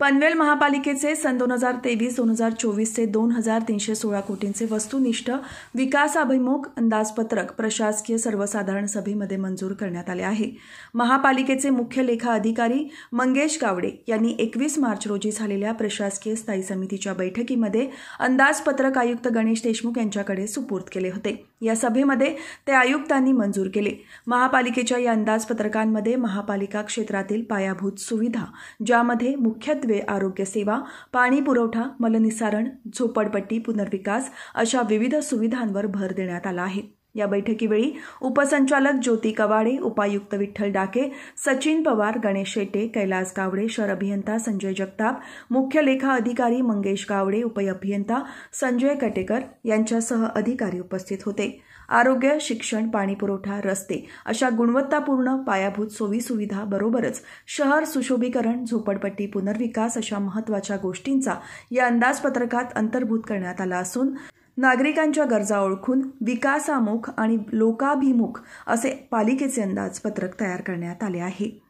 पनवेल महापालिकेचे सन दोन हजार तेवीस दोन हजार चोवीसचे दोन हजार तीनशे सोळा कोटींचे वस्तुनिष्ठ विकासाभिमुख अंदाजपत्रक प्रशासकीय सर्वसाधारण सभेमध्ये मंजूर करण्यात आले आहे महापालिकेचे मुख्य लेखा अधिकारी मंगेश गावडे यांनी एकवीस मार्च रोजी झालेल्या प्रशासकीय स्थायी समितीच्या बैठकीमध्ये अंदाजपत्रक आयुक्त गणेश देशमुख यांच्याकडे सुपूर्द केले होते या सभेमध्ये ते आयुक्तांनी मंजूर केले महापालिकेच्या या अंदाजपत्रकांमध्ये महापालिका क्षेत्रातील पायाभूत सुविधा ज्यामध्ये मुख्यत्वे वे आरोग्य सेवा पाणी पुरवठा मलनिसारण झोपडपट्टी पुनर्विकास अशा विविध सुविधांवर भर देण्यात आला आहे या बैठकीवेळी उपसंचालक ज्योती कवाडे उपायुक्त विठ्ठल डाके सचिन पवार गणेश शेटे कैलास गावडे शहर अभियंता संजय जगताप मुख्य लेखा अधिकारी मंगेश गावडे उपअभियंता संजय कटेकर यांच्यासह अधिकारी उपस्थित होते आरोग्य शिक्षण पाणीपुरवठा रस्ते अशा गुणवत्तापूर्ण पायाभूत सोयीसुविधा बरोबरच शहर सुशोभीकरण झोपडपट्टी पुनर्विकास अशा महत्वाच्या गोष्टींचा या अंदाजपत्रकात अंतर्भूत करण्यात आला असून नागरिकांच्या गरजा ओळखून विकासामुख आणि लोकाभिमुख असे पालिकेचे अंदाजपत्रक तयार करण्यात आले आहे